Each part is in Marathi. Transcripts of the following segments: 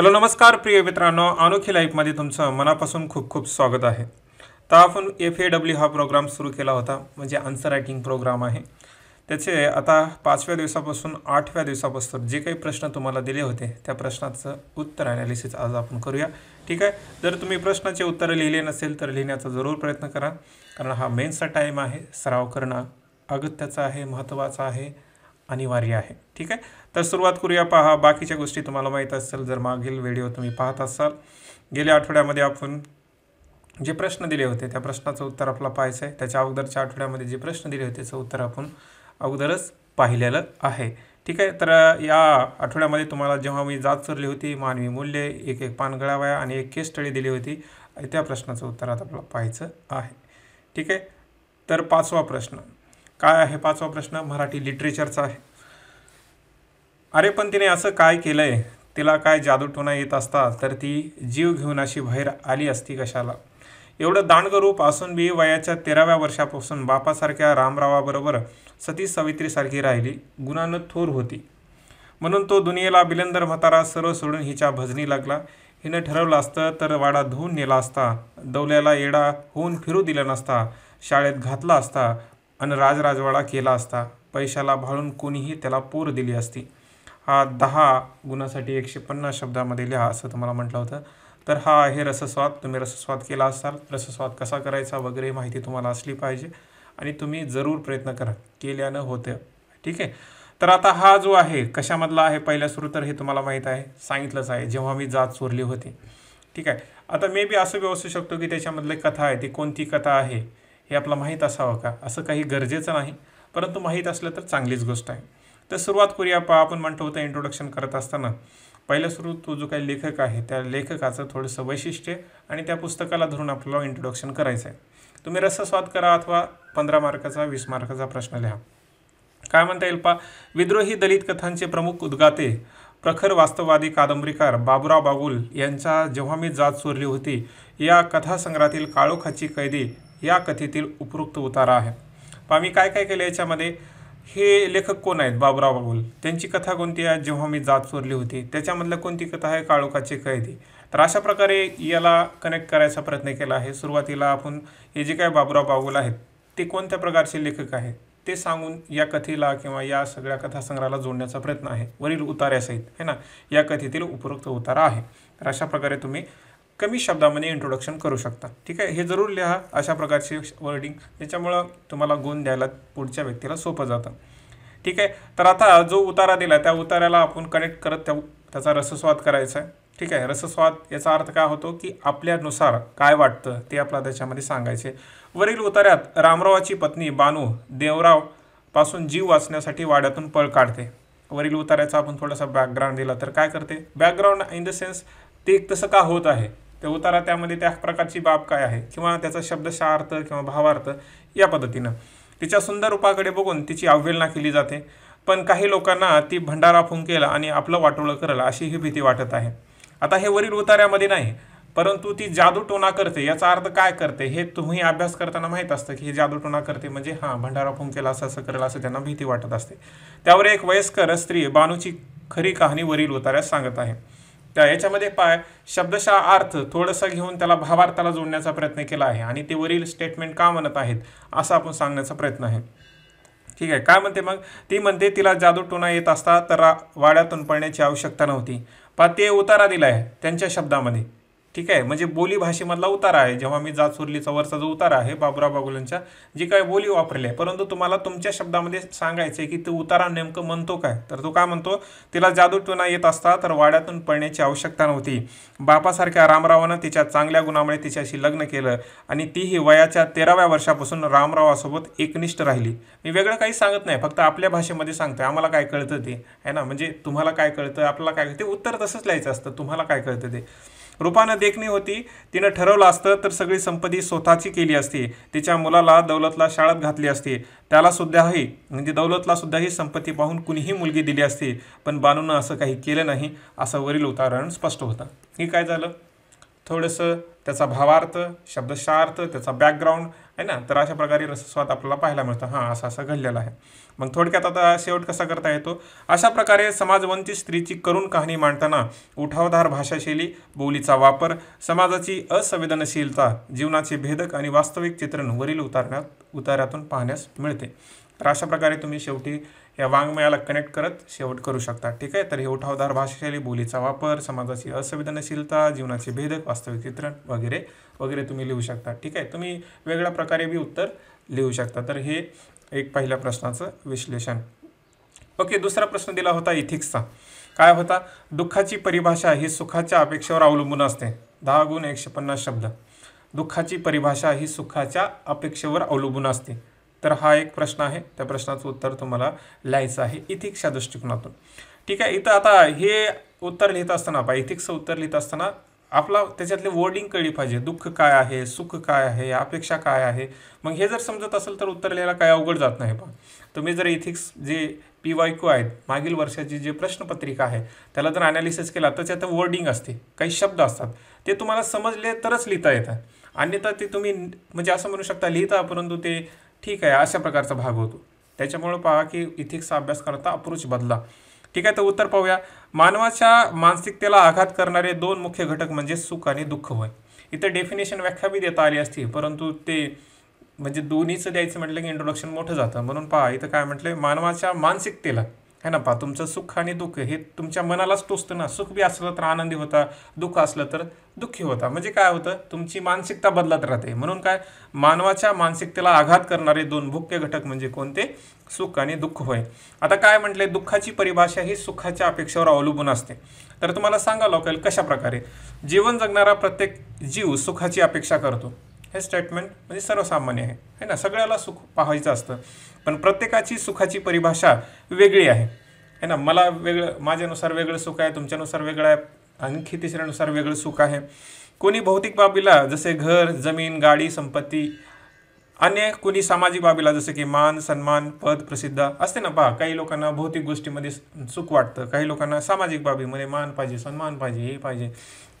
हॅलो नमस्कार प्रिय मित्रांनो अनोखी लाईफमध्ये तुमचं मनापासून खूप खूप स्वागत आहे तर आपण एफ ए डब्ल्यू हा प्रोग्राम सुरू केला होता म्हणजे आन्सर रायटिंग प्रोग्राम आहे त्याचे आता पाचव्या दिवसापासून आठव्या दिवसापासून जे काही प्रश्न तुम्हाला दिले होते त्या प्रश्नाचं उत्तर ॲनालिसिस आज आपण करूया ठीक आहे जर तुम्ही प्रश्नाचे उत्तर लिहिले नसेल तर लिहिण्याचा जरूर प्रयत्न करा कारण हा मेनचा टाईम आहे सराव करणं अगत्याचा आहे महत्त्वाचा आहे अनिवार्य आहे ठीक आहे तर सुरुवात करूया पहा बाकीच्या गोष्टी तुम्हाला माहीत असेल जर मागील व्हिडिओ तुम्ही पाहत असाल गेल्या आठवड्यामध्ये आपण जे प्रश्न दिले होते त्या प्रश्नाचं उत्तर आपला पाहायचं आहे त्याच्या अगोदरच्या आठवड्यामध्ये जे प्रश्न दिले होते त्याचं उत्तर आपण अगोदरच पाहिलेलं आहे ठीक आहे तर या आठवड्यामध्ये तुम्हाला जेव्हा मी जात चरली होती मानवी मूल्ये एक एक पानगळावया आणि एक केस स्टडी दिली होती त्या प्रश्नाचं उत्तर आता आपल्याला पाहायचं आहे ठीक आहे तर पाचवा प्रश्न काय आहे पाचवा प्रश्न मराठी लिटरेचरचा आहे अरे पण तिने असं काय केलं आहे तिला काय जादू जादूटोना येत असता तर ती जीव घेऊन अशी बाहेर आली असती कशाला एवढं दांडगरूप असून बी वयाच्या तेराव्या वर्षापासून बापासारख्या रामरावाबरोबर सती सावित्रीसारखी राहिली गुणानं थोर होती म्हणून तो दुनियेला बिलंदर म्हातारा सर्व सोडून हिच्या भजनी लागला हिनं ठरवलं असतं तर वाडा धुवून नेला असता दौल्याला येडा होऊन फिरू दिला नसता शाळेत घातला असता आणि राजराजवाडा केला असता पैशाला भाळून कोणीही त्याला पोर दिली असती हा दहा गुणासाठी एकशे पन्नास शब्दामध्ये लिहा असं तुम्हाला म्हटलं होतं तर हा आहे रसस्वाद तुम्ही रसस्वाद केला असाल रसस्वाद कसा करायचा वगैरे माहिती तुम्हाला असली पाहिजे आणि तुम्ही जरूर प्रयत्न करा केल्यानं होतं ठीक आहे तर आता हा जो आहे कशामधला आहे पहिल्या सुरू तर हे तुम्हाला माहीत आहे सांगितलंच आहे जेव्हा मी जात चोरली होती ठीक आहे आता मे बी असं व्यवस्थू शकतो की त्याच्यामधले कथा आहे ती कोणती कथा आहे हे आपला माहीत असावं का असं काही गरजेचं नाही परंतु माहीत असलं तर चांगलीच गोष्ट आहे तर सुरुवात करूया पा आपण म्हणतो होतं इंट्रोडक्शन करत असताना पहिल्या सुरू तो जो काही लेखक आहे त्या लेखकाचं थोडंसं वैशिष्ट्य आणि त्या पुस्तकाला धरून आपल्याला इंट्रोडक्शन करायचं आहे तुम्ही रसस्वाद करा अथवा पंधरा मार्काचा वीस मार्काचा प्रश्न लिहा काय म्हणता येईल पा विद्रोही दलित कथांचे प्रमुख उद्गाते प्रखर वास्तववादी कादंबरीकार बाबुराव बागुल यांचा जेव्हा मी जात चोरली होती या कथासंग्रहातील काळोखाची कैदी या कथेतील उपरोक्त उतारा आहे पा मी काय काय केलं याच्यामध्ये हे लेखक कोण आहेत बाबुराव बागुल त्यांची कथा कोणती आहे जेव्हा मी जात चोरली होती त्याच्यामधल्या कोणती कथा आहे काळोखाचे कैदी तर अशा प्रकारे याला कनेक्ट करायचा प्रयत्न केला आहे सुरुवातीला आपण हे जे काय बाबुराव बागुल आहेत ते कोणत्या प्रकारचे लेखक आहेत ते सांगून या कथेला किंवा या सगळ्या कथासंग्रहाला जोडण्याचा प्रयत्न आहे वरील उतार्यासहित है ना या कथेतील उपरोक्त उतारा आहे तर अशा प्रकारे तुम्ही कमी शब्दामध्ये इंट्रोडक्शन करू शकता ठीक आहे हे जरूर लिहा अशा प्रकारचे वर्डिंग त्याच्यामुळं तुम्हाला गुण द्यायला पुढच्या व्यक्तीला सोपं जातं ठीक आहे तर आता जो उतारा दिला त्या उताऱ्याला आपण कनेक्ट करत त्याचा रसस्वाद करायचा आहे ठीक आहे रसस्वाद याचा अर्थ काय होतो की आपल्यानुसार काय वाटतं ते आपल्याला त्याच्यामध्ये सांगायचे वरील उतार्यात रामरावाची पत्नी बानू देवराव पासून जीव वाचण्यासाठी वाड्यातून पळ काढते वरील उतार्याचा आपण थोडासा बॅकग्राऊंड दिला तर काय करते बॅकग्राऊंड इन द सेन्स ते तसं का होत आहे ते उतारा त्यामध्ये त्या प्रकारची बाब काय आहे किंवा त्याचा शब्दशः अर्थ किंवा भावार्थ या पद्धतीनं तिच्या सुंदर रूपाकडे बघून तिची अवहेलना केली जाते पण काही लोकांना ती भंडारा फुंकेल आणि आपलं वाटोळं करेल अशी ही भीती वाटत आहे आता हे वरील उतार्यामध्ये नाही परंतु ती टोना करते याचा अर्थ काय करते हे तुम्ही अभ्यास करताना माहीत असतं की हे टोना करते म्हणजे हां भंडारा फुंकेल असं असं करेल असं त्यांना भीती वाटत असते त्यावर एक वयस्कर स्त्री बानूची खरी कहाणी वरील उतार्यास सांगत आहे त्या याच्यामध्ये पाय शब्दशा अर्थ थोडंसं घेऊन त्याला भावार्थाला जोडण्याचा प्रयत्न केला आहे आणि ते वरील स्टेटमेंट का म्हणत आहेत असं आपण सांगण्याचा प्रयत्न आहे ठीक आहे काय म्हणते मग ती म्हणते तिला जादू टोना येत असता तर वाड्यातून पळण्याची आवश्यकता नव्हती पण ते उतारा दिला आहे त्यांच्या शब्दामध्ये ठीक आहे म्हणजे बोली भाषेमधला उतारा आहे जेव्हा मी जात सुरलीचा वरचा जो उतारा आहे बाबुराव बागुलांच्या जी काय बोली वापरली आहे परंतु तुम्हाला तुमच्या शब्दामध्ये सांगायचं आहे की तो उतारा नेमकं म्हणतो काय तर तो काय म्हणतो तिला टोना येत असता तर वाड्यातून पळण्याची आवश्यकता नव्हती बापासारख्या रामरावानं तिच्या चांगल्या गुणामुळे तिच्याशी लग्न केलं आणि तीही वयाच्या तेराव्या वर्षापासून रामरावासोबत एकनिष्ठ राहिली मी वेगळं काही सांगत नाही फक्त आपल्या भाषेमध्ये सांगतोय आम्हाला काय कळतं ते आहे ना म्हणजे तुम्हाला काय कळतं आपल्याला काय कळतं उत्तर तसंच लिहायचं असतं तुम्हाला काय कळतं ते रूपानं देखणी होती तिनं ठरवलं असतं तर सगळी संपत्ती स्वतःची केली असती तिच्या मुलाला दौलतला शाळेत घातली असती त्याला सुद्धाही म्हणजे दौलतला सुद्धाही संपत्ती पाहून कुणीही मुलगी दिली असती पण बानूनं असं काही केलं नाही असं वरील उदाहरण स्पष्ट होतं हे काय झालं थोडंसं त्याचा भावार्थ शब्दशार्थ त्याचा बॅकग्राऊंड है ना तर अशा प्रकारे रसस्वाद आपल्याला पाहायला मिळतो हां असं असं घडलेला आहे मग थोडक्यात आता शेवट कसा करता येतो अशा प्रकारे समाजवंती स्त्रीची करुण कहाणी मांडताना उठावदार भाषाशैली बोलीचा वापर समाजाची असंवेदनशीलता जीवनाचे भेदक आणि वास्तविक चित्रण वरील उतारण्यात उतार्यातून पाहण्यास मिळते तर अशा प्रकारे तुम्ही शेवटी या वाङ्मयाला कनेक्ट करत शेवट करू शकता ठीक आहे तर हे उठावदार भाषाशैली बोलीचा वापर समाजाची असंवेदनशीलता जीवनाचे भेदक वास्तविक चित्रण वगैरे वगैरे तुम्ही लिहू शकता ठीक आहे तुम्ही वेगळ्या प्रकारे बी उत्तर लिहू शकता तर हे एक पहिल्या प्रश्नाचं विश्लेषण ओके दुसरा प्रश्न दिला होता इथिक्सचा काय होता दुःखाची परिभाषा ही सुखाच्या अपेक्षेवर अवलंबून असते दहा गुण एकशे पन्नास शब्द दुःखाची परिभाषा ही सुखाच्या अपेक्षेवर अवलंबून असते तर हा एक प्रश्न आहे त्या प्रश्नाचं उत्तर तुम्हाला लिहायचं आहे इथिक्सच्या दृष्टिकोनातून ठीक आहे इथं आता हे उत्तर लिहित असताना बा इथिक्सचं उत्तर लिहित असताना आपला त्याच्यातले वर्डिंग कळली पाहिजे दुःख काय आहे सुख काय आहे अपेक्षा काय आहे मग हे जर समजत असेल तर उत्तर लिहायला काय अवघड जात नाही पण तुम्ही जर ethics J P Y Q आहेत मागील वर्षाची जे प्रश्नपत्रिका आहे त्याला जर अनालिसिस केला तर त्यात वर्डिंग असते काही शब्द असतात ते तुम्हाला समजले तरच लिहिता येतात अन्यथा ते तुम्ही म्हणजे असं म्हणू शकता लिहिता परंतु ते ठीक आहे अशा प्रकारचा भाग होतो त्याच्यामुळं पहा की इथिक्सचा अभ्यास करता अप्रोच बदला ठीक आहे तर उत्तर पाहूया मानवाच्या मानसिकतेला आघात करणारे दोन मुख्य घटक म्हणजे सुख आणि दुःख होय इथं डेफिनेशन व्याख्या बी देता आली असती परंतु ते म्हणजे दोन्हीचं द्यायचं म्हटलं की इंट्रोडक्शन मोठं जातं म्हणून पहा इथं काय म्हटलं मानवाच्या मानसिकतेला है ना पा तुमचं सुख आणि दुःख हे तुमच्या मनालाच टोचतं ना सुख बी असलं तर आनंदी होता दुःख असलं तर दुःखी होता म्हणजे काय होतं तुमची मानसिकता बदलत राहते म्हणून काय मानवाच्या मानसिकतेला आघात करणारे दोन मुख्य घटक म्हणजे कोणते सुख आणि दुःख होय आता काय म्हटले दुःखाची परिभाषा ही सुखाच्या अपेक्षेवर अवलंबून असते तर तुम्हाला सांगा लोकल कशा प्रकारे जीवन जगणारा प्रत्येक जीव सुखाची अपेक्षा करतो हे स्टेटमेंट म्हणजे सर्वसामान्य आहे है ना सगळ्याला सुख पाहायचं असतं पण प्रत्येकाची सुखाची परिभाषा वेगळी आहे है ना मला वेगळं माझ्यानुसार वेगळं सुख आहे तुमच्यानुसार वेगळं आहे आणखी तिसऱ्यानुसार वेगळं सुख आहे कोणी भौतिक बाबीला जसे घर जमीन गाडी संपत्ती अन्य कोणी सामाजिक बाबीला जसे की मान सन्मान पद प्रसिद्ध असते ना पहा काही लोकांना भौतिक गोष्टीमध्ये सुख वाटतं काही लोकांना सामाजिक बाबीमध्ये मान पाहिजे सन्मान पाहिजे हे पाहिजे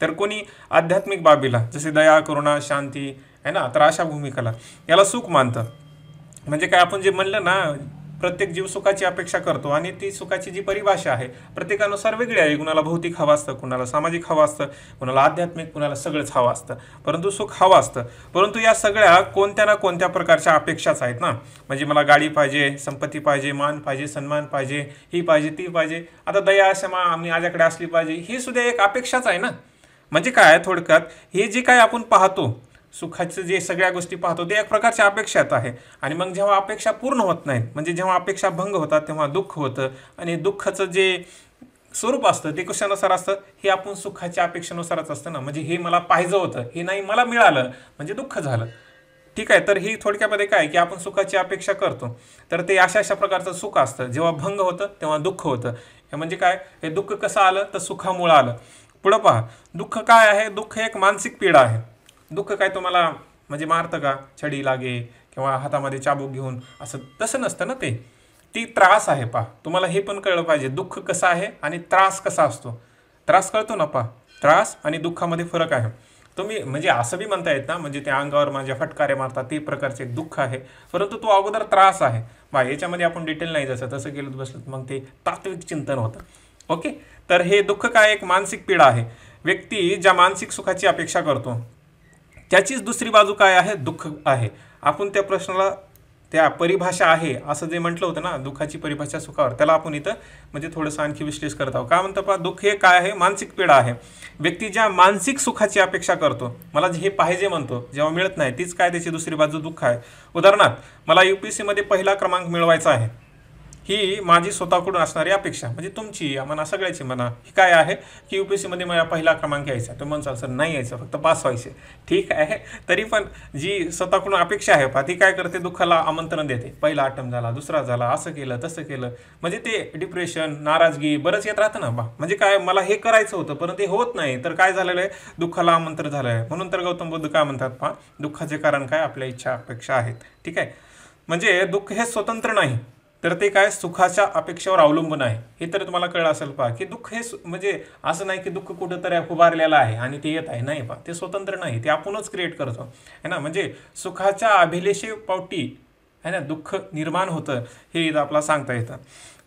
तर कोणी आध्यात्मिक बाबीला जसे दया करुणा शांती आहे ना तर अशा भूमिकाला याला सुख मानतं म्हणजे काय आपण जे म्हणलं ना प्रत्येक जीव सुखाची अपेक्षा करतो आणि ती सुखाची जी परिभाषा आहे प्रत्येकानुसार वेगळी आहे कुणाला भौतिक हवं असतं कुणाला सामाजिक हवं असतं कुणाला आध्यात्मिक कुणाला सगळंच हवं असतं परंतु सुख हवं असतं परंतु या सगळ्या कोणत्या ना कोणत्या प्रकारच्या अपेक्षाच आहेत ना म्हणजे मला गाडी पाहिजे संपत्ती पाहिजे मान पाहिजे सन्मान पाहिजे ही पाहिजे ती पाहिजे आता दया क्षमा आम्ही माझ्याकडे असली पाहिजे ही सुद्धा एक अपेक्षाच आहे ना म्हणजे काय थोडक्यात हे जे काय आपण पाहतो सुखाचं जे सगळ्या गोष्टी पाहतो ते एक प्रकारच्या अपेक्षात आहे आणि मग जेव्हा अपेक्षा पूर्ण होत नाहीत म्हणजे जेव्हा अपेक्षा भंग होतात तेव्हा दुःख होतं आणि दुःखाचं जे स्वरूप असतं ते कशानुसार असतं हे आपण सुखाच्या अपेक्षेनुसारच असतं ना म्हणजे हे मला पाहिजे होतं हे नाही मला मिळालं म्हणजे दुःख झालं ठीक आहे तर ही थोडक्यामध्ये काय की आपण सुखाची अपेक्षा करतो तर ते अशा अशा प्रकारचं सुख असतं जेव्हा भंग होतं तेव्हा दुःख होतं हे म्हणजे काय हे दुःख कसं आलं तर सुखामुळं आलं पुढं पहा दुःख काय आहे दुःख एक मानसिक पीडा आहे दुःख काय तुम्हाला म्हणजे मारतं का छडी लागे किंवा हातामध्ये चाबूक घेऊन असं तसं नसतं ना ते ती त्रास आहे पा तुम्हाला हे पण कळलं पाहिजे दुःख कसं आहे आणि त्रास कसा असतो त्रास कळतो ना पा त्रास आणि दुःखामध्ये फरक आहे तुम्ही म्हणजे असं बी म्हणता येत ना म्हणजे त्या अंगावर माझ्या फटकारे मारतात ते प्रकारचे दुःख आहे परंतु तो अगोदर त्रास आहे बा याच्यामध्ये आपण डिटेल नाही जसं तसं केलं बसलं मग ते तात्विक चिंतन होतं ओके तर हे दुःख काय एक मानसिक पीडा आहे व्यक्ती ज्या मानसिक सुखाची अपेक्षा करतो त्याचीच दुसरी बाजू काय आहे दुःख आहे आपण त्या प्रश्नाला त्या परिभाषा आहे असं जे म्हटलं होतं ना दुःखाची परिभाषा सुखावर त्याला आपण इथं म्हणजे थोडंसं आणखी विश्लेष करत आहोत का म्हणतो पहा दुःख हे काय आहे मानसिक पीडा आहे व्यक्ती ज्या मानसिक सुखाची अपेक्षा करतो मला जे हे पाहिजे म्हणतो जेव्हा मिळत नाही तीच काय त्याची दुसरी बाजू दुःख आहे उदाहरणार्थ मला यू पी सीमध्ये पहिला क्रमांक मिळवायचा आहे ही माझी स्वतःकडून असणारी अपेक्षा म्हणजे तुमची म्हणा सगळ्याची म्हणा ही काय आहे की यू पी एस सीमध्ये मला पहिला क्रमांक यायचा तुम्ही म्हणसाल सर नाही यायचं फक्त पास व्हायचे ठीक आहे तरी पण जी स्वतःकडून अपेक्षा आहे पा ती काय करते दुःखाला आमंत्रण देते पहिला आटम झाला दुसरा झाला असं केलं तसं केलं म्हणजे ते डिप्रेशन नाराजगी बरंच येत राहतं ना बा म्हणजे काय मला हे करायचं होतं परंतु ते होत नाही तर काय झालेलं आहे दुःखाला आमंत्रण झालं म्हणून तर गौतम बुद्ध काय म्हणतात पा दुःखाचे कारण काय आपल्या इच्छा अपेक्षा आहेत ठीक आहे म्हणजे दुःख हे स्वतंत्र नाही तर ते काय सुखाच्या अपेक्षेवर अवलंबून आहे हे तर तुम्हाला कळलं असेल पहा की दुःख हे म्हणजे असं नाही की दुःख कुठंतरी उभारलेलं आहे आणि ते येत आहे नाही पहा ते स्वतंत्र नाही ते आपणच क्रिएट करतो है ना म्हणजे सुखाच्या अभिलेषे पावटी है ना दुःख निर्माण होतं हे इथं आपला सांगता येतं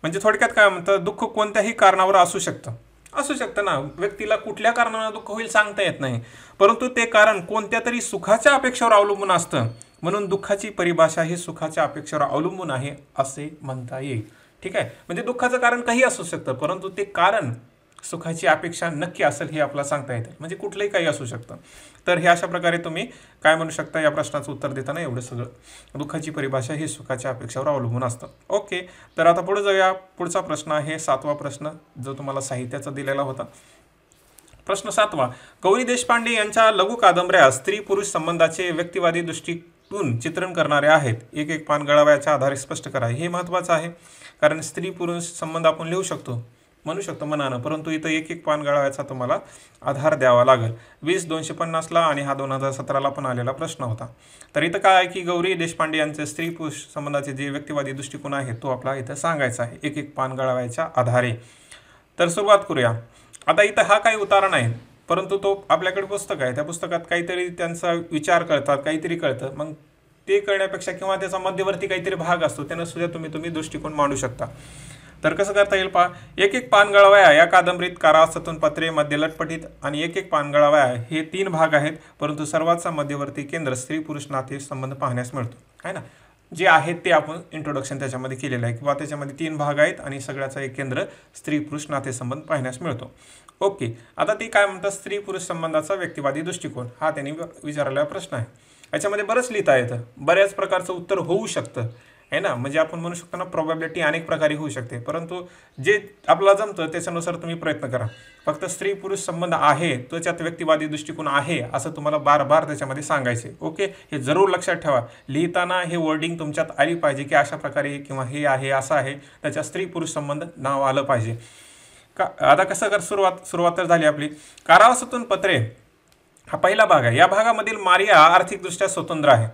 म्हणजे थोडक्यात काय म्हणतं दुःख कोणत्याही कारणावर असू शकतं असू शकतं ना व्यक्तीला कुठल्या कारणानं दुःख होईल सांगता येत नाही परंतु ते कारण कोणत्या तरी सुखाच्या अपेक्षेवर अवलंबून असतं म्हणून दुःखाची परिभाषा ही सुखाच्या अपेक्षेवर अवलंबून आहे असे म्हणता येईल ठीक आहे म्हणजे दुःखाचं कारण काही असू शकतं परंतु ते कारण सुखाची अपेक्षा नक्की असेल हे आपल्याला सांगता येतील म्हणजे कुठलंही काही असू शकतं तर हे अशा प्रकारे तुम्ही काय म्हणू शकता या प्रश्नाचं उत्तर देताना एवढं सगळं दुःखाची परिभाषा ही सुखाच्या अपेक्षावर अवलंबून असतं ओके तर आता पुढे जाऊया पुढचा प्रश्न आहे सातवा प्रश्न जो तुम्हाला साहित्याचा दिलेला होता प्रश्न सातवा गौरी देशपांडे यांच्या लघु कादंबऱ्या स्त्री पुरुष संबंधाचे व्यक्तिवादी दृष्टी तून चित्रण करणारे आहेत एक एक पान गळाव्याच्या आधारे स्पष्ट करा हे महत्त्वाचं आहे कारण स्त्री पुरुष संबंध आपण लिहू शकतो म्हणू शकतो मनानं परंतु इथं एक एक पान गळाव्याचा तुम्हाला आधार द्यावा लागेल वीस दोनशे पन्नासला आणि हा दोन हजार सतराला पण आलेला प्रश्न होता तर इथं काय आहे की गौरी देशपांडे यांचे स्त्री पुरुष संबंधाचे जे व्यक्तिवादी दृष्टिकोन आहे तो आपला इथं सांगायचा आहे एक एक पान गळाव्याच्या आधारे तर सुरुवात करूया आता इथं हा काही उदाहरण आहे परंतु तो आपल्याकडे पुस्तक आहे त्या पुस्तकात काहीतरी त्यांचा विचार करतात काहीतरी कळतं मग ते करण्यापेक्षा किंवा त्याचा मध्यवर्ती काहीतरी भाग असतो त्यांना सुद्धा तुम्ही तुम्ही दृष्टिकोन मांडू शकता तर कसं करता येईल पा एक एक गळावाया या कादंबरीत कारासतून पत्रे मध्य लटपटीत आणि एक एक पानगळावया हे तीन भाग आहेत परंतु सर्वांचा मध्यवर्ती केंद्र स्त्री पुरुष नाते संबंध पाहण्यास मिळतो आहे ना जे आहेत ते आपण इंट्रोडक्शन त्याच्यामध्ये केलेलं आहे किंवा त्याच्यामध्ये तीन भाग आहेत आणि सगळ्याचा एक केंद्र स्त्री पुरुष नातेसंबंध पाहण्यास मिळतो ओके आता ते काय म्हणतात स्त्री पुरुष संबंधाचा व्यक्तिवादी दृष्टिकोन हा त्यांनी विचारलेला प्रश्न आहे याच्यामध्ये बरंच लिहिता येतं बऱ्याच प्रकारचं उत्तर होऊ शकतं आहे ना म्हणजे आपण म्हणू शकतो ना प्रॉबॅबिलिटी अनेक प्रकारे होऊ शकते परंतु जे आपला जमतं त्याच्यानुसार तुम्ही प्रयत्न करा फक्त स्त्री पुरुष संबंध आहे तो त्यात व्यक्तिवादी दृष्टिकोन आहे असं तुम्हाला बार बार त्याच्यामध्ये सांगायचे ओके हे जरूर लक्षात ठेवा लिहिताना हे वर्डिंग तुमच्यात आली पाहिजे की अशा प्रकारे किंवा हे आहे असं आहे त्याच्यात स्त्री पुरुष संबंध नाव आलं पाहिजे का आता कसं कर सुरुवात सुरुवात तर झाली आपली कारावासातून पत्रे हा पहिला भाग आहे या भागामधील मारिया आर्थिकदृष्ट्या स्वतंत्र आहे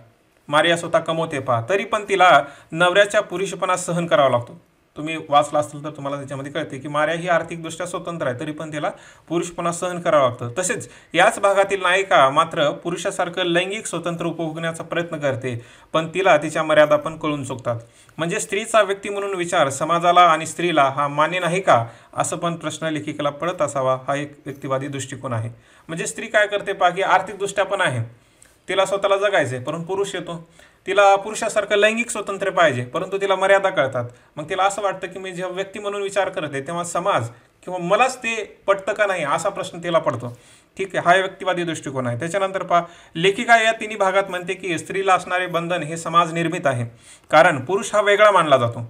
मारिया स्वतः कमवते पहा तरी पण तिला नवऱ्याच्या पुरुषपणा सहन करावा लागतो तुम्ही वाचला असेल तर तुम्हाला त्याच्यामध्ये कळते की मार्या ही आर्थिकदृष्ट्या स्वतंत्र आहे तरी पण तिला पुरुषपणा सहन करावा लागतं तसेच याच भागातील नायिका मात्र पुरुषासारखं लैंगिक स्वतंत्र उपभोगण्याचा प्रयत्न करते पण तिला तिच्या मर्यादा पण कळून चुकतात म्हणजे स्त्रीचा व्यक्ती म्हणून विचार समाजाला आणि स्त्रीला हा मान्य नाही का असं पण प्रश्न लेखिकेला पडत असावा हा एक व्यक्तिवादी दृष्टिकोन आहे म्हणजे स्त्री काय करते पहा की आर्थिकदृष्ट्या पण आहे तिला स्वतःला जगायचे परंतु पुरुष येतो तिला पुरुषासारखं लैंगिक स्वतंत्र पाहिजे परंतु तिला मर्यादा कळतात मग तिला असं वाटतं की मी जेव्हा व्यक्ती म्हणून विचार करते तेव्हा समाज किंवा मलाच ते पटतं का नाही असा प्रश्न तिला पडतो ठीक आहे हा व्यक्तिवादी दृष्टिकोन आहे त्याच्यानंतर पहा लेखिका या तिन्ही भागात म्हणते की स्त्रीला असणारे बंधन हे समाज निर्मित आहे कारण पुरुष हा वेगळा मानला जातो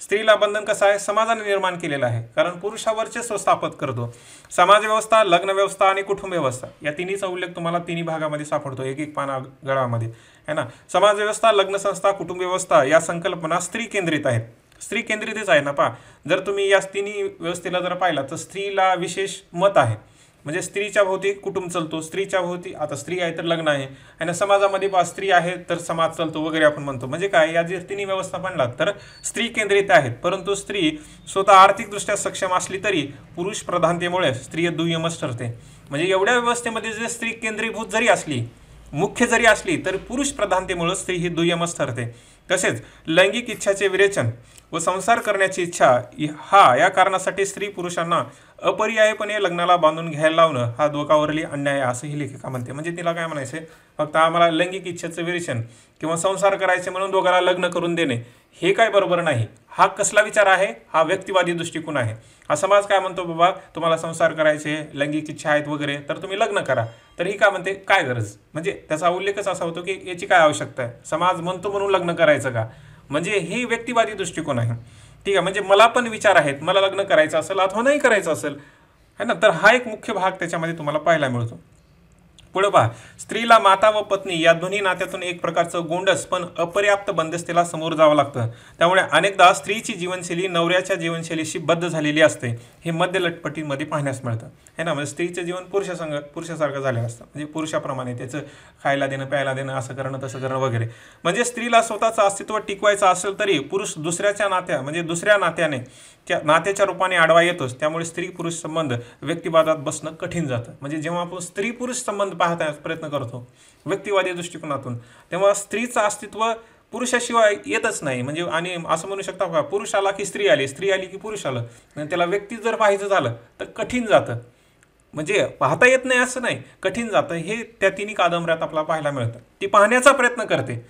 स्त्रीला बंधन कसं आहे समाजाने निर्माण केलेलं आहे कारण पुरुषावरचे हा वर्चस्व स्थापत करतो समाजव्यवस्था लग्न व्यवस्था आणि कुटुंब व्यवस्था या तिन्हीचा उल्लेख तुम्हाला तिन्ही भागामध्ये सापडतो एक एक पाना गळामध्ये है ना समाजव्यवस्था लग्नसंस्था कुटुंब व्यवस्था या संकल्पना स्त्री केंद्रित आहेत स्त्री केंद्रितच आहे ना पा जर तुम्ही या तिन्ही व्यवस्थेला जर पाहिला तर स्त्रीला विशेष मत आहे म्हणजे स्त्रीच्या भोवती कुटुंब चालतो स्त्रीच्या भोवती आता स्त्री आहे तर लग्न आहे आणि समाजामध्ये बा स्त्री आहे तर समाज चालतो वगैरे आपण म्हणतो म्हणजे काय या जे तिन्ही व्यवस्था म्हणला तर स्त्री केंद्रित आहेत परंतु स्त्री स्वतः आर्थिकदृष्ट्या सक्षम असली तरी पुरुष प्रधानतेमुळे स्त्री दुय्यमच ठरते म्हणजे एवढ्या व्यवस्थेमध्ये जर स्त्री केंद्रीभूत जरी असली मुख्य जरी असली तर पुरुष प्रधानतेमुळे स्त्री ही दुय्यमच ठरते तसेच लैंगिक इच्छाचे विरेचन व संसार करण्याची इच्छा हा या कारणासाठी स्त्री पुरुषांना अपरियायपणे लग्नाला बांधून घ्यायला लावणं हा धोकावरली अन्याय असं ही लेखिका म्हणते म्हणजे तिला काय म्हणायचं फक्त आम्हाला लैंगिक इच्छेचं विरेचन किंवा संसार करायचे म्हणून दोघाला लग्न करून देणे हे काय बरोबर नाही हा कसला विचार आहे हा व्यक्तिवादी दृष्टिकोन आहे हा समाज काय म्हणतो बाबा तुम्हाला संसार करायचे लैंगिक इच्छा आहेत वगैरे तर तुम्ही लग्न करा तर ही काय म्हणते काय गरज म्हणजे त्याचा उल्लेखच असा होतो की याची काय आवश्यकता आहे समाज म्हणतो म्हणून लग्न करायचं का म्हणजे ही व्यक्तिवादी दृष्टिकोन आहे ठीक आहे म्हणजे मला पण विचार आहेत मला लग्न करायचं असेल अथवा नाही करायचं असेल है ना तर हा एक मुख्य भाग त्याच्यामध्ये तुम्हाला पाहायला मिळतो पुढे पहा स्त्रीला माता व पत्नी या दोन्ही नात्यातून एक प्रकारचं गोंडस पण अपर्याप्त बंदस्तेला समोर जावं लागतं त्यामुळे अनेकदा स्त्रीची जीवनशैली नवऱ्याच्या जीवनशैलीशी बद्ध झालेली असते हे मध्य लटपटीमध्ये पाहण्यास मिळतं आहे ना म्हणजे स्त्रीचं जीवन पुरुषासंग पुरुषासारखं झालेलं असतं म्हणजे पुरुषाप्रमाणे त्याचं खायला देणं प्यायला देणं असं करणं तसं करणं वगैरे म्हणजे स्त्रीला स्वतःचं अस्तित्व टिकवायचं असेल तरी पुरुष दुसऱ्याच्या नात्या म्हणजे दुसऱ्या नात्याने त्या नात्याच्या रूपाने आडवा येतोच त्यामुळे स्त्री पुरुष संबंध व्यक्तिवादात बसणं कठीण जातं म्हणजे जेव्हा आपण स्त्री पुरुष संबंध पाहता प्रयत्न करतो व्यक्तिवादी दृष्टिकोनातून तेव्हा स्त्रीचं अस्तित्व पुरुषाशिवाय येतच नाही म्हणजे आणि असं म्हणू शकता पुरुष आला की स्त्री आली स्त्री आली की पुरुष आलं त्याला व्यक्ती जर पाहायचं झालं तर कठीण जातं म्हणजे पाहता येत नाही असं नाही कठीण जातं हे त्या तिन्ही कादंबऱ्यात आपल्याला पाहायला मिळतं ती पाहण्याचा प्रयत्न करते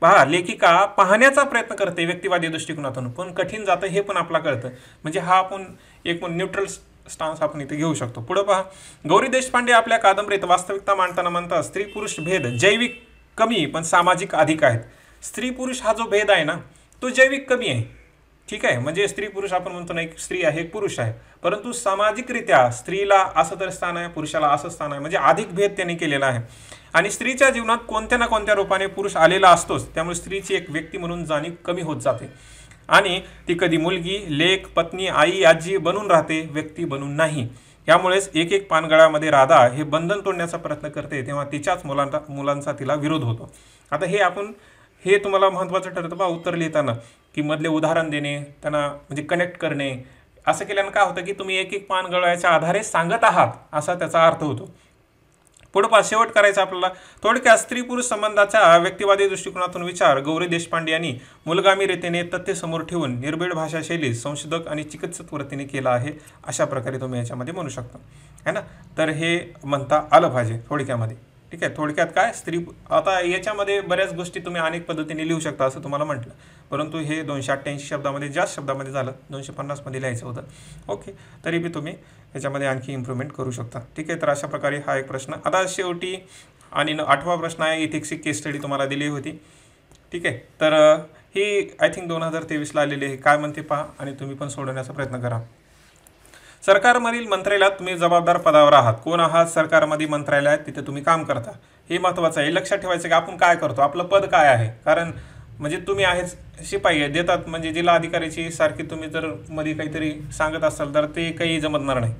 पहा लेखिका पाहण्याचा प्रयत्न करते व्यक्तिवादी दृष्टिकोनातून पण कठीण जातं हे पण आपला कळतं म्हणजे हा आपण एक न्यूट्रल स्टान्स आपण इथे घेऊ शकतो पुढं पहा गौरी देशपांडे आपल्या कादंबरीत वास्तविकता मांडताना म्हणतात स्त्री पुरुष भेद जैविक कमी पण सामाजिक अधिक आहेत स्त्री पुरुष हा जो भेद आहे ना तो जैविक कमी आहे ठीक आहे म्हणजे स्त्री पुरुष आपण म्हणतो ना एक स्त्री आहे एक पुरुष आहे परंतु सामाजिकरित्या स्त्रीला असं तर स्थान आहे पुरुषाला असं स्थान आहे म्हणजे अधिक भेद त्यांनी केलेला आहे आणि स्त्रीच्या जीवनात कोणत्या ना कोणत्या रूपाने पुरुष आलेला असतोच त्यामुळे स्त्रीची एक व्यक्ती म्हणून जाणीव कमी होत जाते आणि ती कधी मुलगी लेख पत्नी आई आजी बनून राहते व्यक्ती बनून नाही यामुळेच एक एक पानगळामध्ये राधा हे बंधन तोडण्याचा प्रयत्न करते तेव्हा तिच्याच मुलांचा मुलांचा तिला विरोध होतो आता हे आपण हे तुम्हाला महत्त्वाचं ठरतं बा उत्तर लिहिताना की मधले उदाहरण देणे त्यांना म्हणजे कनेक्ट करणे असं केल्यानं काय होतं की तुम्ही एक एक पान गळ्याच्या आधारे सांगत आहात असा त्याचा अर्थ होतो पुढपा शेवट करायचा आपल्याला थोडक्या स्त्री पुरुष संबंधाचा व्यक्तिवादी दृष्टिकोनातून विचार गौरी देशपांडे यांनी मुलगामी रीतीने तथ्य समोर ठेवून निर्भीड भाषा शैलीत संशोधक आणि चिकित्सक वृत्तीने केला आहे अशा प्रकारे तुम्ही याच्यामध्ये म्हणू शकता है ना तर हे म्हणता आलं पाहिजे थोडक्यामध्ये ठीक आहे थोडक्यात काय स्त्री आता याच्यामध्ये बऱ्याच गोष्टी तुम्ही अनेक पद्धतीने लिहू शकता असं तुम्हाला म्हटलं परंतु हे दोनशे अठ्ठ्याऐंशी शब्दामध्ये जास्त शब्दामध्ये झालं दोनशे पन्नासमध्ये लिहायचं होतं ओके तरी बी तुम्ही याच्यामध्ये आणखी इम्प्रूव्हमेंट करू शकता ठीक आहे तर अशा प्रकारे हा एक प्रश्न आता शेवटी आणि आठवा प्रश्न आहे इथिक्सची केस स्टडी तुम्हाला दिली होती ठीक आहे तर ही आय थिंक दोन हजार तेवीसला आलेली आहे काय म्हणते पहा आणि तुम्ही पण सोडवण्याचा प्रयत्न करा सरकारमधील मंत्रालयात तुम्ही जबाबदार पदावर आहात कोण आहात सरकारमध्ये मंत्रालयात तिथे तुम्ही काम करता हे महत्त्वाचं आहे लक्षात ठेवायचं की आपण काय करतो आपलं पद काय आहे कारण म्हणजे तुम्ही आहेच शिपाई आहे देतात म्हणजे अधिकाऱ्याची सारखी तुम्ही जर मध्ये काहीतरी सांगत असाल तर ते काही जमतणार नाही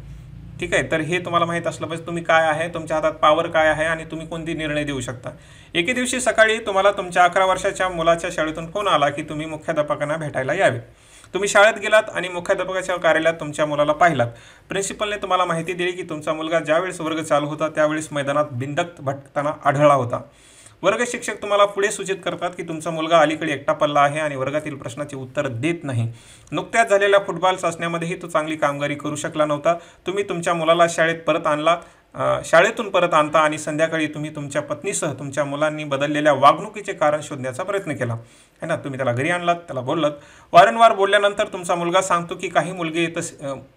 ठीक आहे तर हे तुम्हाला माहीत असलं पाहिजे तुम्ही काय आहे तुमच्या हातात पावर काय आहे आणि तुम्ही कोणती निर्णय देऊ शकता एके दिवशी सकाळी तुम्हाला तुमच्या अकरा वर्षाच्या मुलाच्या शाळेतून फोन आला की तुम्ही मुख्याध्यापकांना भेटायला यावे तुम्ही शाळेत गेलात आणि मुख्याध्यापकाच्या कार्यालयात तुमच्या मुलाला पाहिलात प्रिन्सिपलने तुम्हाला माहिती दिली की तुमचा मुलगा ज्यावेळेस वर्ग चालू होता त्यावेळेस मैदानात बिंदक भटकताना आढळला होता वर्ग शिक्षक तुम्हाला पुढे सूचित करतात की तुमचा मुलगा अलीकडे एकटा पल्ला आहे आणि वर्गातील प्रश्नाचे उत्तर देत नाही नुकत्याच झालेल्या फुटबॉल चाचण्यामध्येही तो चांगली कामगिरी करू शकला नव्हता तुम्ही तुमच्या मुलाला शाळेत परत आणलात शाळेतून परत आणता आणि संध्याकाळी तुम्ही तुमच्या पत्नीसह तुमच्या मुलांनी बदललेल्या वागणुकीचे कारण शोधण्याचा प्रयत्न केला है ना तुम्ही त्याला घरी आणलात त्याला बोललात वारंवार बोलल्यानंतर तुमचा मुलगा सांगतो की काही मुलगे तस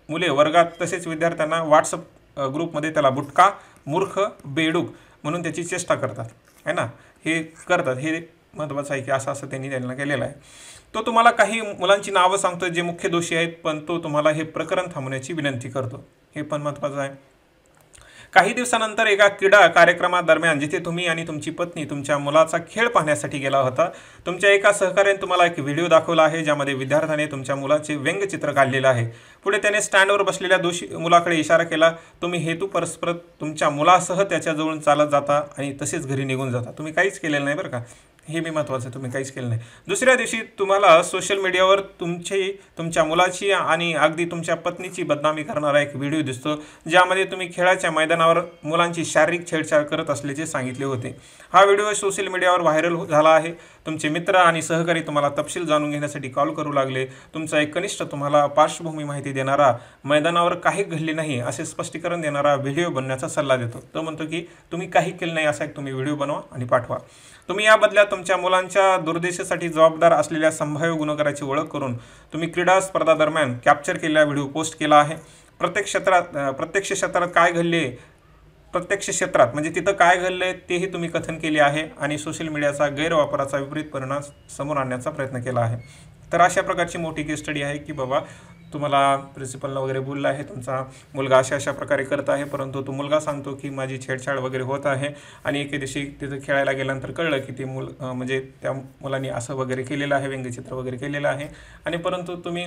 मुले वर्गात तसेच विद्यार्थ्यांना व्हॉट्सअप ग्रुपमध्ये त्याला बुटका मूर्ख बेडूक म्हणून त्याची चेष्टा करतात है ना हे करतात हे महत्त्वाचं आहे की असं असं त्यांनी त्यांना केलेलं आहे तो तुम्हाला काही मुलांची नावं सांगतो जे मुख्य दोषी आहेत पण तो तुम्हाला हे प्रकरण थांबवण्याची विनंती करतो हे पण महत्त्वाचं आहे काही दिवसानंतर एका क्रीडा कार्यक्रमादरम्यान जिथे तुम्ही आणि तुमची पत्नी तुमच्या मुलाचा खेळ पाहण्यासाठी गेला होता तुमच्या एका सहकार्याने तुम्हाला एक व्हिडिओ दाखवला आहे ज्यामध्ये विद्यार्थ्याने तुमच्या मुलाचे व्यंगचित्र काढलेलं आहे पुढे त्याने स्टँडवर बसलेल्या दोषी मुलाकडे इशारा केला तुम्ही हेतू परस्पर तुमच्या मुलासह त्याच्याजवळून चालत जाता आणि तसेच घरी निघून जाता तुम्ही काहीच केलेलं नाही बरं का हे बी महत्त्वाचं आहे तुम्ही काहीच केलं नाही दुसऱ्या दिवशी तुम्हाला सोशल मीडियावर तुमची तुमच्या मुलाची आणि अगदी तुमच्या पत्नीची बदनामी करणारा एक व्हिडिओ दिसतो ज्यामध्ये तुम्ही खेळाच्या मैदानावर मुलांची शारीरिक छेडछाड करत असल्याचे सांगितले होते हा व्हिडिओ सोशल मीडियावर व्हायरल झाला आहे तुमचे मित्र आणि सहकारी तुम्हाला तपशील जाणून घेण्यासाठी कॉल करू लागले तुमचा एक कनिष्ठ तुम्हाला पार्श्वभूमी माहिती देणारा मैदानावर काही घडले नाही असे स्पष्टीकरण देणारा व्हिडिओ बनण्याचा सल्ला देतो तो म्हणतो की तुम्ही काही केलं नाही असा एक तुम्ही व्हिडिओ बनवा आणि पाठवा तुम्ही या बदल्यात तुमच्या मुलांच्या दुर्देशासाठी जबाबदार असलेल्या संभाव्य गुन्हेगाराची ओळख करून तुम्ही क्रीडा स्पर्धा दरम्यान कॅप्चर केलेला व्हिडिओ पोस्ट केला आहे प्रत्येक क्षेत्रात प्रत्यक्ष क्षेत्रात काय घडले प्रत्यक्ष क्षेत्रात म्हणजे तिथं काय घडलं आहे तेही तुम्ही कथन केले आहे आणि सोशल मीडियाचा गैरवापराचा विपरीत परिणाम समोर आणण्याचा प्रयत्न केला आहे तर अशा प्रकारची मोठी केस स्टडी आहे की बाबा तुम्हाला प्रिन्सिपलनं वगैरे बोललं आहे तुमचा मुलगा अशा अशा प्रकारे करत आहे परंतु तो मुलगा सांगतो की माझी छेडछाड वगैरे होत आहे आणि एके दिवशी तिथं खेळायला गेल्यानंतर कळलं की ते मुल म्हणजे त्या मुलांनी असं वगैरे केलेलं आहे व्यंगचित्र वगैरे केलेलं आहे आणि परंतु तुम्ही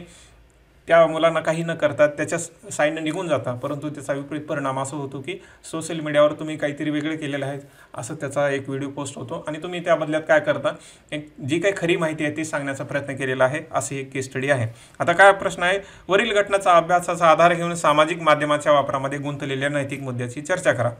त्या मुलांना काही न करता त्याच्या साईडनं निघून जाता परंतु त्याचा विपरीत परिणाम असं होतो की सोशल मीडियावर तुम्ही काहीतरी वेगळे केलेलं आहे असं त्याचा एक व्हिडिओ पोस्ट होतो आणि तुम्ही त्या बदल्यात काय करता एक जी काही खरी माहिती आहे ती सांगण्याचा प्रयत्न केलेला आहे अशी एक केस स्टडी आहे आता काय प्रश्न आहे वरील घटनाचा अभ्यासाचा आधार घेऊन सामाजिक माध्यमाच्या वापरामध्ये गुंतलेल्या नैतिक मुद्द्याची चर्चा करा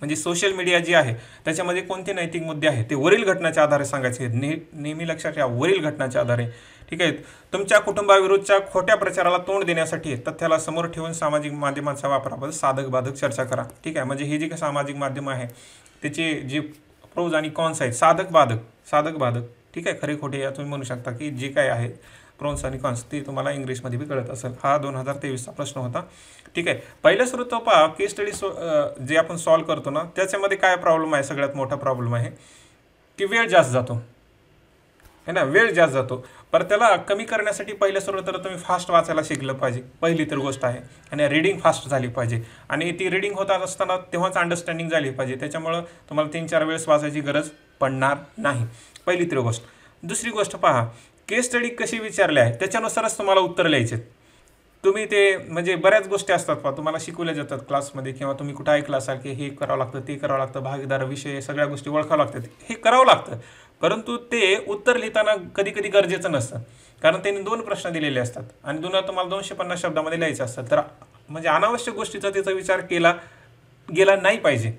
म्हणजे सोशल मीडिया जी आहे त्याच्यामध्ये कोणते नैतिक मुद्दे आहेत ते वरील घटनाच्या आधारे सांगायचे नेहमी लक्षात ठेवा वरील घटनाच्या आधारे ठीक आहे तुमच्या कुटुंबाविरुद्धच्या खोट्या प्रचाराला तोंड देण्यासाठी तथ्याला समोर ठेवून सामाजिक माध्यमांचा वापराबद्दल साधक बाधक चर्चा करा ठीक आहे म्हणजे हे जे काही सामाजिक माध्यम आहे त्याचे जे प्रोज आणि कॉन्स आहेत साधक बाधक साधक बाधक ठीक आहे खरे खोटे या तुम्ही म्हणू शकता की जे काय आहे प्रोन्स आणि कॉन्स ते तुम्हाला इंग्लिशमध्ये बी कळत असेल हा दोन हजार तेवीसचा प्रश्न होता ठीक आहे पहिलं सुरू तो पहा केस स्टडी सो जे आपण सॉल्व करतो ना त्याच्यामध्ये काय प्रॉब्लेम आहे सगळ्यात मोठा प्रॉब्लेम आहे की वेळ जास्त जातो है ना वेळ जास्त जातो पर त्याला कमी करण्यासाठी पहिल्या सुरुवात तर तुम्ही फास्ट वाचायला शिकलं पाहिजे पहिली तर गोष्ट आहे आणि रिडिंग फास्ट झाली पाहिजे आणि ती रिडिंग होत असताना तेव्हाच अंडरस्टँडिंग झाली पाहिजे त्याच्यामुळं तुम्हाला तीन चार वेळेस वाचायची गरज पडणार नाही पहिली तर गोष्ट दुसरी गोष्ट पहा केस स्टडी कशी विचारली आहे त्याच्यानुसारच तुम्हाला उत्तर लिहायचे तुम्ही ते म्हणजे बऱ्याच गोष्टी असतात पहा तुम्हाला शिकवल्या जातात क्लासमध्ये किंवा तुम्ही कुठं ऐकलं असाल की हे करावं लागतं ते करावं लागतं भागीदार विषय सगळ्या गोष्टी ओळखावं लागतात हे करावं लागतं परंतु ते उत्तर लिहिताना कधी कधी गरजेचं नसतं कारण त्यांनी दोन प्रश्न दिलेले असतात आणि दोन तुम्हाला दोनशे पन्नास शब्दामध्ये लिहायचं असतात तर म्हणजे अनावश्यक गोष्टीचा त्याचा विचार केला गेला नाही पाहिजे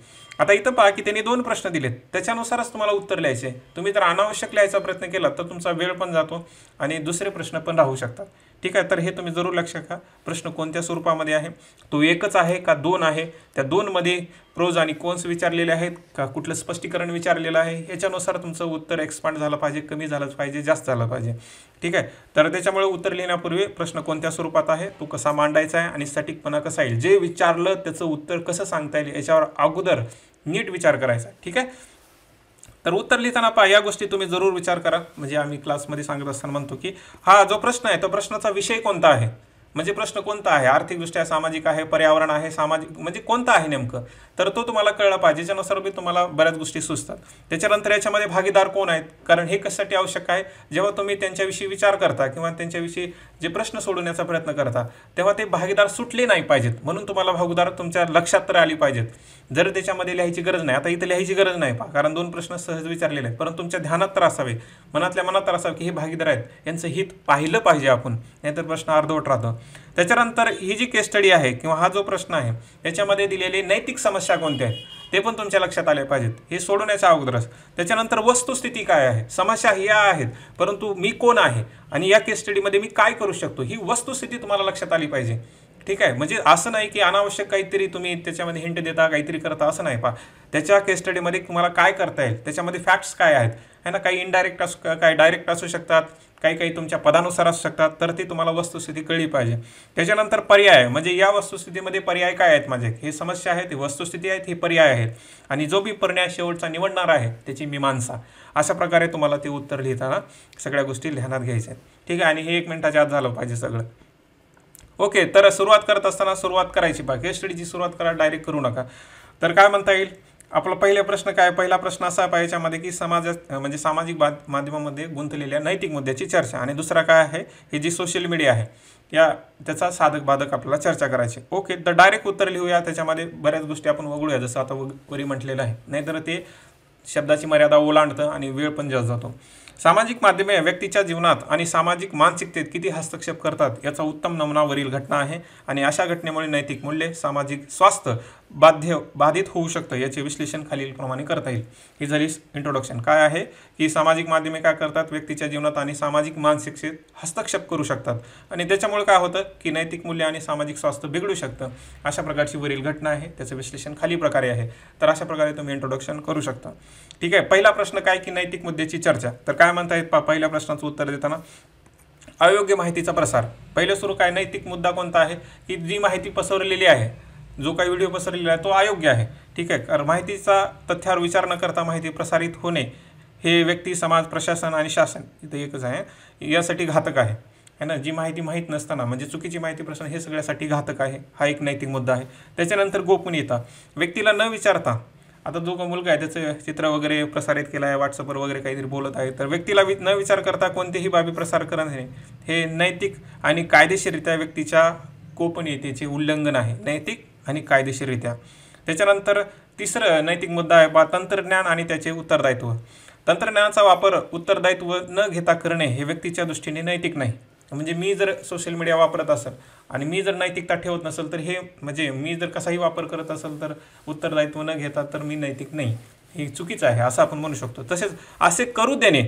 आता इथं पहा की त्यांनी दोन प्रश्न दिलेत त्याच्यानुसारच तुम्हाला उत्तर लिहायचे तुम्ही जर अनावश्यक लिहायचा प्रयत्न केला तर तुमचा वेळ पण जातो आणि दुसरे प्रश्न पण राहू शकतात ठीक आहे तर हे तुम्ही जरूर लक्षात का प्रश्न कोणत्या स्वरूपामध्ये आहे तो एकच आहे का दोन आहे त्या दोनमध्ये प्रोज आणि कोन्स विचारलेले आहेत का कुठलं स्पष्टीकरण विचारलेलं आहे याच्यानुसार तुमचं उत्तर एक्सपांड झालं पाहिजे कमी झालंच पाहिजे जास्त झालं पाहिजे ठीक आहे तर त्याच्यामुळे उत्तर लिहिण्यापूर्वी प्रश्न कोणत्या स्वरूपात आहे तो कसा मांडायचा आहे आणि सटीकपणा कसा येईल जे विचारलं त्याचं उत्तर कसं सांगता येईल याच्यावर अगोदर नीट विचार करायचा ठीक आहे तर उत्तर लिहिताना पहा या गोष्टी तुम्ही जरूर विचार करा म्हणजे आम्ही क्लासमध्ये सांगत असताना म्हणतो की हा जो प्रश्न आहे तो प्रश्नाचा विषय कोणता आहे म्हणजे प्रश्न कोणता आहे आर्थिकदृष्ट्या सामाजिक आहे पर्यावरण आहे सामाजिक म्हणजे कोणता आहे नेमकं तर तो तुम्हाला कळला पाहिजे ज्याच्यानुसार बी तुम्हाला बऱ्याच गोष्टी सुचतात त्याच्यानंतर याच्यामध्ये भागीदार कोण आहेत कारण हे कशासाठी आवश्यक आहे जेव्हा तुम्ही त्यांच्याविषयी विचार करता किंवा त्यांच्याविषयी जे प्रश्न सोडवण्याचा प्रयत्न करता तेव्हा ते भागीदार सुटले नाही पाहिजेत म्हणून तुम्हाला भागीदार तुमच्या लक्षात तर आली पाहिजेत जर त्याच्यामध्ये लिहायची गरज नाही आता इथं लिहायची गरज नाही पहा कारण दोन प्रश्न सहज विचारलेले आहेत परंतु तुमच्या ध्यानात तर असावे मनातल्या मनात तर असावं की हे भागीदार आहेत यांचं हित पाहिलं पाहिजे आपण नाहीतर प्रश्न अर्धवट राहतो त्याच्यानंतर ही जी केस स्टडी आहे किंवा हा जो प्रश्न आहे त्याच्यामध्ये दिलेली नैतिक समस्या कोणत्या आहेत ते पण तुमच्या लक्षात आले पाहिजेत हे सोडवण्याच्या अगोदरच त्याच्यानंतर वस्तुस्थिती काय आहे समस्या ह्या आहेत परंतु मी कोण आहे आणि या केस स्टडीमध्ये मी काय करू शकतो ही वस्तुस्थिती तुम्हाला लक्षात आली पाहिजे ठीक आहे म्हणजे असं नाही की अनावश्यक काहीतरी तुम्ही त्याच्यामध्ये हिंट देता काहीतरी करता असं नाही पा त्याच्या केस स्टडीमध्ये तुम्हाला काय करता येईल त्याच्यामध्ये फॅक्ट्स काय आहेत है ना काही इनडायरेक्ट असू काय डायरेक्ट असू शकतात काही काही तुमच्या पदानुसार असू शकतात तर ती तुम्हाला वस्तुस्थिती कळली पाहिजे त्याच्यानंतर पर्याय म्हणजे या वस्तुस्थितीमध्ये पर्याय काय आहेत माझे हे समस्या आहेत ही वस्तुस्थिती आहेत ही पर्याय आहेत आणि जो बी पर्याय शेवटचा निवडणार आहे त्याची मीमांसा अशा प्रकारे तुम्हाला ते उत्तर लिहिताना सगळ्या गोष्टी ध्यानात घ्यायच्या आहेत ठीक आहे आणि हे एक मिनिटाच्या आत झालं पाहिजे सगळं ओके तर सुरुवात करत असताना सुरुवात करायची बाकी स्टडीची सुरुवात करा डायरेक्ट करू नका तर काय म्हणता येईल आपला पहिला प्रश्न काय पहिला प्रश्न असा आहे याच्यामध्ये की समाज म्हणजे सामाजिक माध्यमामध्ये गुंतलेल्या नैतिक मुद्द्याची चर्चा आणि दुसरा काय आहे हे जी सोशल मीडिया आहे या त्याचा साधक बाधक आपल्याला चर्चा करायची ओके तर डायरेक्ट उत्तर लिहूया त्याच्यामध्ये बऱ्याच गोष्टी आपण वगळूया जसं आता वरी म्हटलेलं आहे नाहीतर ते शब्दाची मर्यादा ओलांडतं आणि वेळ पण जास्त जातो सामाजिक माध्यमे व्यक्तीच्या जीवनात आणि सामाजिक मानसिकतेत किती हस्तक्षेप करतात याचा उत्तम नमुनावरील घटना आहे आणि अशा घटनेमुळे नैतिक मूल्ये सामाजिक स्वास्थ्य बाध्य बाधित होऊ शकतं याचे विश्लेषण खालीलप्रमाणे करता येईल ही झाली इंट्रोडक्शन काय आहे की सामाजिक माध्यमे काय करतात व्यक्तीच्या जीवनात आणि सामाजिक मानसिकतेत हस्तक्षेप करू शकतात आणि त्याच्यामुळे काय होतं की नैतिक मूल्य आणि सामाजिक स्वास्थ्य बिघडू शकतं अशा प्रकारची वरील घटना आहे त्याचं विश्लेषण खाली प्रकारे आहे तर अशा प्रकारे तुम्ही इंट्रोडक्शन करू शकता ठीक आहे पहिला प्रश्न काय की नैतिक मुद्द्याची चर्चा तर काय म्हणता येत पा पहिल्या प्रश्नाचं उत्तर देताना अयोग्य माहितीचा प्रसार पहिलं सुरू काय नैतिक मुद्दा कोणता आहे की जी माहिती पसरलेली आहे जो काही व्हिडिओ पसरलेला आहे तो अयोग्य आहे ठीक आहे कारण माहितीचा तथ्यावर विचार न करता माहिती प्रसारित होणे हे व्यक्ती समाज प्रशासन आणि शासन इथं एकच आहे यासाठी घातक आहे है ना जी माहिती माहीत नसताना म्हणजे चुकीची माहिती प्रसारण हे सगळ्यासाठी घातक आहे हा एक नैतिक मुद्दा आहे त्याच्यानंतर गोपनीयता व्यक्तीला न विचारता आता जो का मुलगा आहे त्याचं चित्र वगैरे प्रसारित केलं आहे व्हॉट्सअपवर वगैरे काहीतरी बोलत आहे तर व्यक्तीला वि न विचार करता कोणतेही बाबी प्रसार करणे हे नैतिक आणि कायदेशीररित्या व्यक्तीच्या गोपनीयतेचे उल्लंघन आहे नैतिक आणि कायदेशीररित्या त्याच्यानंतर तिसरं नैतिक मुद्दा आहे बा तंत्रज्ञान आणि त्याचे उत्तरदायित्व तंत्रज्ञानाचा वापर उत्तरदायित्व न घेता करणे हे व्यक्तीच्या दृष्टीने नैतिक नाही म्हणजे मी जर सोशल मीडिया वापरत असेल आणि मी जर नैतिकता ठेवत नसेल तर हे म्हणजे मी जर कसाही वापर करत असेल तर उत्तरदायित्व न घेता तर मी नैतिक नाही हे चुकीचं आहे असं आपण म्हणू शकतो तसेच असे करू देणे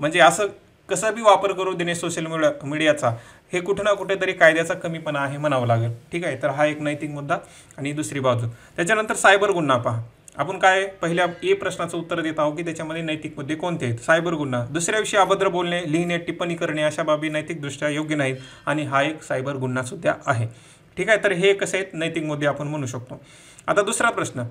म्हणजे असं कसा बी वापर करू देणे सोशल मीडिया मीडियाचा हे कुठं ना कुठेतरी कायद्याचा कमीपणा आहे म्हणावं लागेल ठीक आहे तर हा एक नैतिक मुद्दा आणि दुसरी बाजू त्याच्यानंतर सायबर गुन्हा पहा आपण काय पहिल्या ए प्रश्नाचं उत्तर देत आहोत की त्याच्यामध्ये नैतिक मुद्दे कोणते आहेत सायबर गुन्हा दुसऱ्याविषयी अभद्र बोलणे लिहिणे टिप्पणी करणे अशा बाबी नैतिकदृष्ट्या योग्य नाहीत आणि हा एक सायबर गुन्हा सुद्धा आहे ठीक आहे तर हे कसे आहेत नैतिक मुद्दे आपण म्हणू शकतो आता दुसरा प्रश्न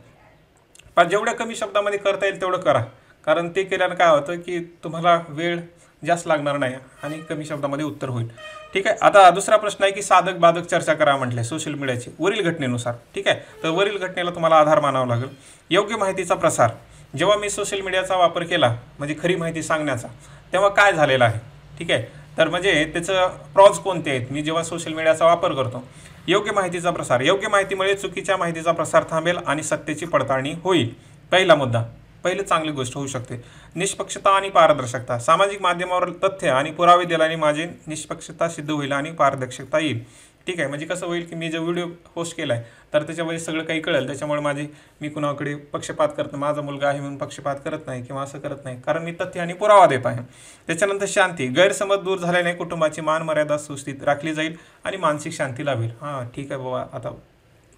पण जेवढ्या कमी शब्दामध्ये करता येईल तेवढं करा कारण ते केल्यानं काय होतं की तुम्हाला वेळ जास्त लागणार नाही आणि कमी शब्दामध्ये उत्तर होईल ठीक आहे आता दुसरा प्रश्न आहे की साधक बाधक चर्चा करा म्हटले सोशल मीडियाची वरील घटनेनुसार ठीक आहे तर वरील घटनेला तुम्हाला आधार मानावा लागेल योग्य माहितीचा प्रसार जेव्हा मी सोशल मीडियाचा वापर केला म्हणजे खरी माहिती सांगण्याचा तेव्हा काय झालेला आहे ठीक आहे तर म्हणजे त्याचं प्रॉज कोणते आहेत मी जेव्हा सोशल मीडियाचा वापर करतो योग्य माहितीचा प्रसार योग्य माहितीमुळे चुकीच्या माहितीचा प्रसार थांबेल आणि सत्तेची पडताळणी होईल पहिला मुद्दा पहिले चांगली गोष्ट होऊ शकते निष्पक्षता आणि पारदर्शकता सामाजिक माध्यमावर तथ्य आणि पुरावे दिल्याने माझी निष्पक्षता सिद्ध होईल आणि पारदर्शकता येईल ठीक आहे म्हणजे कसं होईल की मी जो व्हिडिओ पोस्ट केला आहे तर त्याच्यामध्ये सगळं काही कळेल त्याच्यामुळे माझी मी कुणाकडे पक्षपात करत नाही माझा मुलगा आहे म्हणून पक्षपात करत नाही किंवा असं करत नाही कारण मी तथ्य आणि पुरावा देत आहे त्याच्यानंतर शांती गैरसमज दूर झाल्याने कुटुंबाची मानमर्यादा सुस्थित राखली जाईल आणि मानसिक शांती लाभेल हां ठीक आहे बाबा आता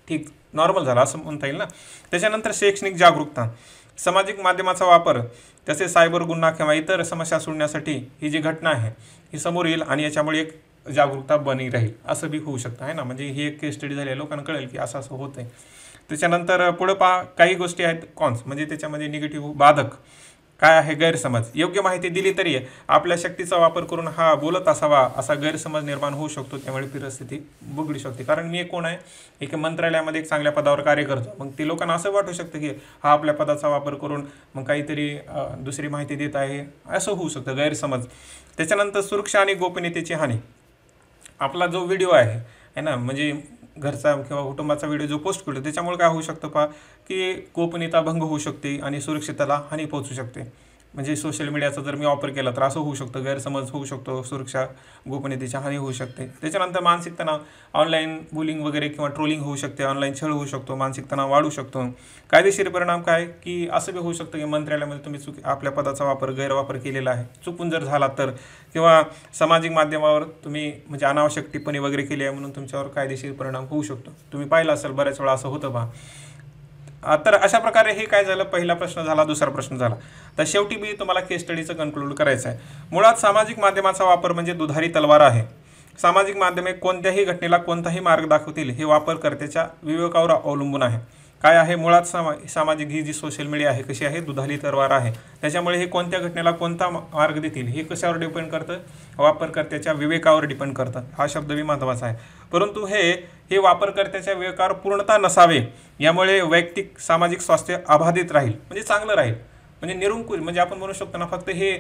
ठीक नॉर्मल झालं असं म्हणता येईल ना त्याच्यानंतर शैक्षणिक जागरूकता सामाजिक माध्यमाचा वापर तसेच सायबर गुन्हा किंवा इतर समस्या सोडण्यासाठी ही जी घटना आहे ही समोर येईल आणि याच्यामुळे एक जागरूकता बनी राहील असं बी होऊ शकतं आहे ना म्हणजे ही एक केस स्टडी झाली लोकांना कळेल की असं असं होतंय आहे त्याच्यानंतर पुढं पहा काही गोष्टी आहेत कॉन्स म्हणजे त्याच्यामध्ये निगेटिव्ह बाधक काय आहे गैरसमज योग्य माहिती दिली तरी आपल्या शक्तीचा वापर करून हा बोलत असावा असा गैरसमज निर्माण होऊ शकतो त्यामुळे परिस्थिती बिघडू शकते कारण मी कोण आहे एक मंत्रालयामध्ये एक चांगल्या पदावर कार्य करतो मग ते लोकांना असं वाटू शकतं की हा आपल्या पदाचा वापर करून मग काहीतरी दुसरी माहिती देत आहे असं होऊ शकतं गैरसमज त्याच्यानंतर सुरक्षा आणि गोपनीयतेची हानी आपला जो व्हिडिओ आहे है ना म्हणजे घरचा किंवा कुटुंबाचा व्हिडिओ जो पोस्ट करतो त्याच्यामुळे काय होऊ शकतं पहा की गोपनीयता भंग होऊ शकते आणि सुरक्षिततेला हानी पोहोचू शकते म्हणजे सोशल मीडियाचा जर मी वापर केला तर असं होऊ शकतं गैरसमज होऊ शकतो सुरक्षा गोपनीयतेची हानी होऊ शकते त्याच्यानंतर मानसिक तणाव ऑनलाईन बुलिंग वगैरे किंवा ट्रोलिंग होऊ शकते ऑनलाईन छळ होऊ शकतो मानसिक तणाव वाढू शकतो कायदेशीर परिणाम काय की असं बी होऊ शकतं की मंत्रालयामध्ये तुम्ही चुकी आपल्या पदाचा वापर गैरवापर केलेला आहे चुकून जर झाला तर किंवा सामाजिक माध्यमावर तुम्ही म्हणजे अनावश्यक टिप्पणी वगैरे केली आहे म्हणून तुमच्यावर कायदेशीर परिणाम होऊ शकतो तुम्ही पाहिलं असेल बऱ्याच वेळा असं होतं पहा तर अशा प्रकारे हे काय झालं पहिला प्रश्न झाला दुसरा प्रश्न झाला तर शेवटी मी तुम्हाला केस स्टडीचं कन्क्लूड करायचं आहे मुळात सामाजिक माध्यमाचा वापर म्हणजे दुधारी तलवार आहे सामाजिक माध्यमे कोणत्याही घटनेला कोणताही मार्ग दाखवतील हे वापरकर्त्याच्या विवेकावर अवलंबून आहे काय आहे मुळात सामा सामाजिक ही जी सोशल मीडिया आहे कशी आहे दुधाली तलवार आहे त्याच्यामुळे हे कोणत्या घटनेला कोणता मार्ग देतील हे कशावर डिपेंड करतं वापरकर्त्याच्या विवेकावर डिपेंड करतं हा शब्द मी महत्त्वाचा आहे परंतु हे हे वापरकर्त्याच्या व्यवहार पूर्णता नसावे यामुळे वैयक्तिक सामाजिक स्वास्थ्य अबाधित राहील म्हणजे चांगलं राहील म्हणजे निरुंकुल म्हणजे आपण म्हणू शकतो ना फक्त हे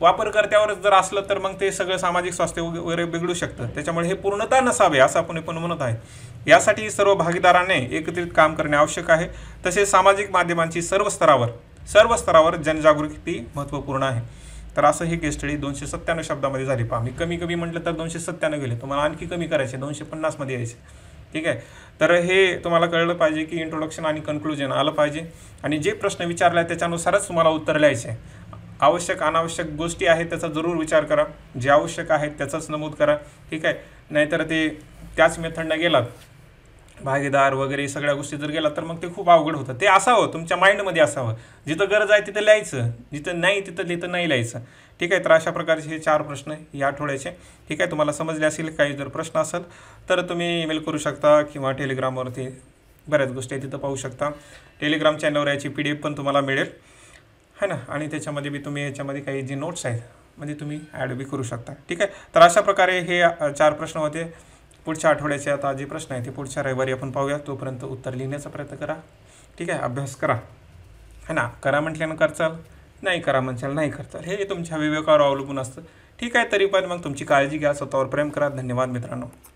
वापरकर्त्यावरच जर असलं तर मग ते सगळं सामाजिक स्वास्थ्य वगैरे बिघडू शकतं त्याच्यामुळे हे पूर्णता नसावे असं आपण पण म्हणत आहे यासाठी सर्व भागीदारांनी एकत्रित काम करणे आवश्यक आहे तसेच सामाजिक माध्यमांची सर्व स्तरावर सर्व स्तरावर जनजागृती महत्त्वपूर्ण आहे तर असं हे केस दोनशे सत्त्याण्णव शब्दामध्ये झाली पहा मी कमी कमी म्हटलं तर दोनशे सत्त्याण्णव गेले तुम्हाला आणखी कमी करायचे दोनशे पन्नासमध्ये यायचे ठीक आहे तर हे तुम्हाला कळलं पाहिजे की इंट्रोडक्शन आणि कन्क्लुजन आलं पाहिजे आणि जे प्रश्न विचारला त्याच्यानुसारच तुम्हाला उत्तर लिहायचे आवश्यक अनावश्यक गोष्टी आहेत त्याचा जरूर विचार करा जे आवश्यक आहेत त्याचाच नमूद करा ठीक आहे नाहीतर ते त्याच मेथडनं गेलात भागीदार वगैरे सगळ्या गोष्टी जर गेला तर मग ते खूप अवघड होतं ते असावं तुमच्या माइंडमध्ये असावं जिथं गरज आहे तिथं लिहायचं जिथं नाही तिथं लिहित नाही लिहायचं ठीक आहे तर अशा प्रकारचे हे चार प्रश्न या आठवड्याचे ठीक आहे तुम्हाला समजले असेल काही जर प्रश्न असेल तर तुम्ही ईमेल करू शकता किंवा टेलिग्रामवरती बऱ्याच गोष्टी तिथं पाहू शकता टेलिग्राम चॅनलवर याची पी डी एफ पण तुम्हाला मिळेल है ना आणि त्याच्यामध्ये बी तुम्ही याच्यामध्ये काही जे नोट्स आहेत म्हणजे तुम्ही ॲड बी करू शकता ठीक आहे तर अशा प्रकारे हे चार प्रश्न होते पुढच्या आठवड्याचे आता जे प्रश्न आहे ते पुढच्या रविवारी आपण पाहूया तोपर्यंत उत्तर लिहिण्याचा प्रयत्न करा ठीक आहे अभ्यास करा है ना करा म्हटल्यानं करचाल नाही करा म्हणचाल नाही करचाल हे तुमच्या विवेकावर अवलंबून असतं ठीक आहे तरी पण मग तुमची काळजी घ्या स्वतःवर प्रेम करा धन्यवाद मित्रांनो